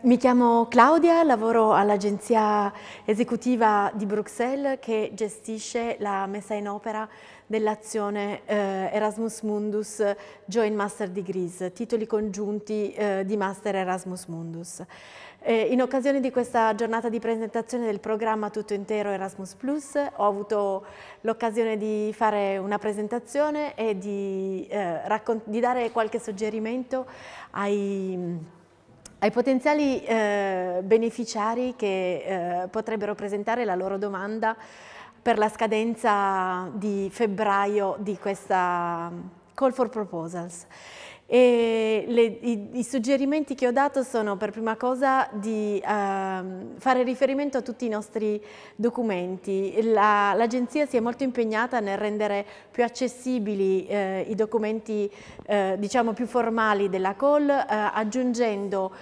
Mi chiamo Claudia, lavoro all'agenzia esecutiva di Bruxelles che gestisce la messa in opera dell'azione eh, Erasmus Mundus Joint Master Degrees, titoli congiunti eh, di Master Erasmus Mundus. Eh, in occasione di questa giornata di presentazione del programma tutto intero Erasmus Plus ho avuto l'occasione di fare una presentazione e di, eh, di dare qualche suggerimento ai ai potenziali eh, beneficiari che eh, potrebbero presentare la loro domanda per la scadenza di febbraio di questa mm, Call for Proposals. Le, i, i, suggerimenti che ho dato sono per prima cosa di uh, fare riferimento a tutti i nostri documenti. L'agenzia La, si è molto impegnata nel rendere più accessibili uh, i documenti uh, diciamo più formali della call eh, aggiungendo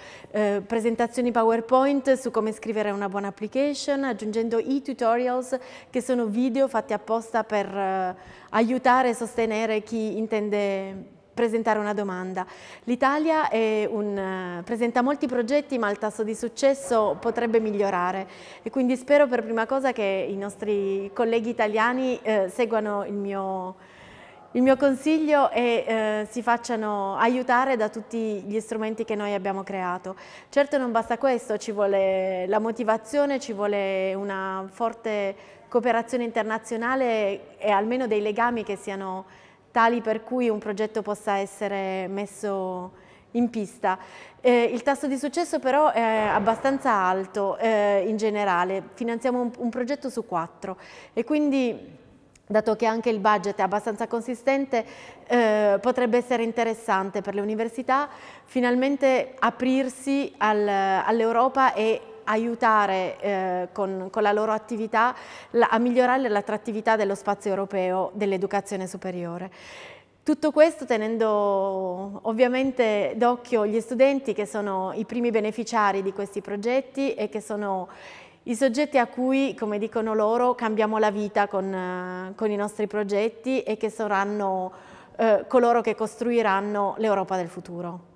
presentazioni PowerPoint su come scrivere una buona application, aggiungendo i tutorials che sono video fatti apposta per aiutare e sostenere chi intende presentare una domanda. L'Italia un, presenta molti progetti ma il tasso di successo potrebbe migliorare e quindi spero per prima cosa che i nostri colleghi italiani eh, seguano il mio, il mio, consiglio e eh, si facciano aiutare da tutti gli strumenti che noi abbiamo creato. Certo non basta questo, ci vuole la motivazione, ci vuole una forte cooperazione internazionale e almeno dei legami che siano tali per cui un progetto possa essere messo in pista. Eh, il tasso di successo però è abbastanza alto eh, in generale, finanziamo un, un progetto su quattro e quindi dato che anche il budget è abbastanza consistente, eh, potrebbe essere interessante per le università finalmente aprirsi al, all'Europa e aiutare eh, con, con, la loro attività la, a migliorare l'attrattività dello spazio europeo dell'educazione superiore. Tutto questo tenendo ovviamente d'occhio gli studenti che sono i primi beneficiari di questi progetti e che sono i soggetti a cui, come dicono loro, cambiamo la vita con, eh, con i nostri progetti e che saranno eh, coloro che costruiranno l'Europa del futuro.